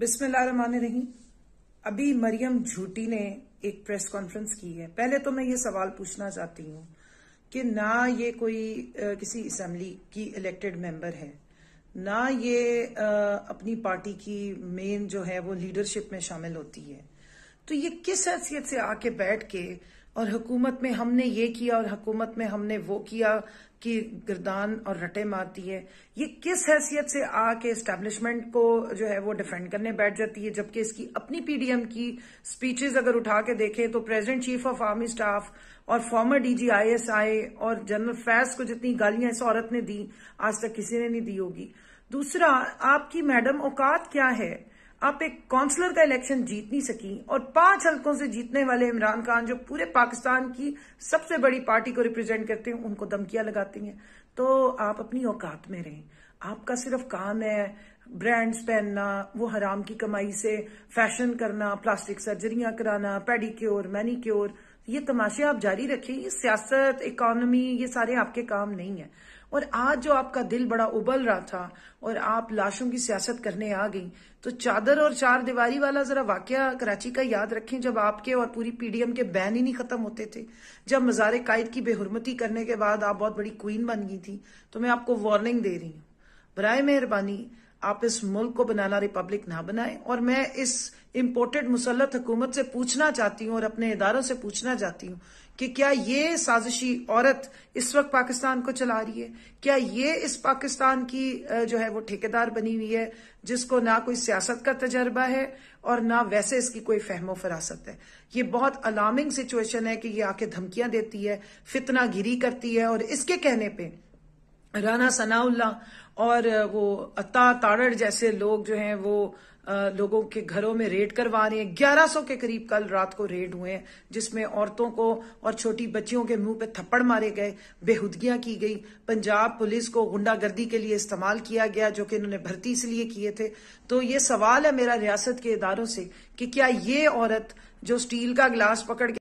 बिस्मिल्लाहिर्रहमानिर्रहीम अभी मरियम झूठी ने एक प्रेस कॉन्फ्रेंस की है पहले तो मैं ये सवाल पूछना चाहती हूँ कि ना ये कोई आ, किसी असम्बली की इलेक्टेड मेंबर है ना ये आ, अपनी पार्टी की मेन जो है वो लीडरशिप में शामिल होती है तो ये किस हैसियत से आके बैठ के और हुकूमत में हमने ये किया और हुकूमत में हमने वो किया कि गिरदान और रटे मारती है ये किस हैसियत से आके इस्टेब्लिशमेंट को जो है वो डिफेंड करने बैठ जाती है जबकि इसकी अपनी पीडीएम की स्पीचेस अगर उठा के देखें तो president chief of army staff और फॉर्मर डीजीआईएसआई और जनरल फैज को जितनी गालियां इस औरत ने दी आज तक किसी ने नहीं दी होगी दूसरा आपकी मैडम औकात क्या है आप एक काउंसलर का इलेक्शन जीत नहीं सकी और पांच हल्कों से जीतने वाले इमरान खान जो पूरे पाकिस्तान की सबसे बड़ी पार्टी को रिप्रेजेंट करते हैं उनको धमकियां लगाती हैं तो आप अपनी औकात में रहें आपका सिर्फ काम है ब्रांड्स पहनना वो हराम की कमाई से फैशन करना प्लास्टिक सर्जरियां कराना पेडिक्योर मैनिक्योर ये तमाशे आप जारी रखिए ये सियासत इकोनॉमी ये सारे आपके काम नहीं है और आज जो आपका दिल बड़ा उबल रहा था और आप लाशों की सियासत करने आ गई तो चादर और चार दीवारी वाला जरा वाक्य कराची का याद रखें जब आपके और पूरी पीडीएम के बैन ही नहीं खत्म होते थे जब मजार कायद की बेहरमती करने के बाद आप बहुत बड़ी क्वीन बन गई थी तो मैं आपको वार्निंग दे रही हूँ बर मेहरबानी आप इस मुल्क को बनाना रिपब्लिक ना बनाएं और मैं इस इम्पोर्टेड मुसलत हुकूमत से पूछना चाहती हूँ और अपने इदारों से पूछना चाहती हूँ कि क्या ये साजिशी औरत इस वक्त पाकिस्तान को चला रही है क्या ये इस पाकिस्तान की जो है वो ठेकेदार बनी हुई है जिसको ना कोई सियासत का तजर्बा है और ना वैसे इसकी कोई फहमो फरासत है ये बहुत अलार्मिंग सिचुएशन है कि ये आके धमकियां देती है फितना गिरी करती है और इसके कहने पर राना सनाउल्ला और वो अत्ता ताड़ड़ जैसे लोग जो हैं वो लोगों के घरों में रेड करवा रहे हैं 1100 के करीब कल रात को रेड हुए हैं जिसमें औरतों को और छोटी बच्चियों के मुंह पे थप्पड़ मारे गए बेहुदगियां की गई पंजाब पुलिस को गुंडागर्दी के लिए इस्तेमाल किया गया जो कि इन्होंने भर्ती इसलिए किए थे तो ये सवाल है मेरा रियासत के इदारों से कि क्या ये औरत जो स्टील का गिलास पकड़ के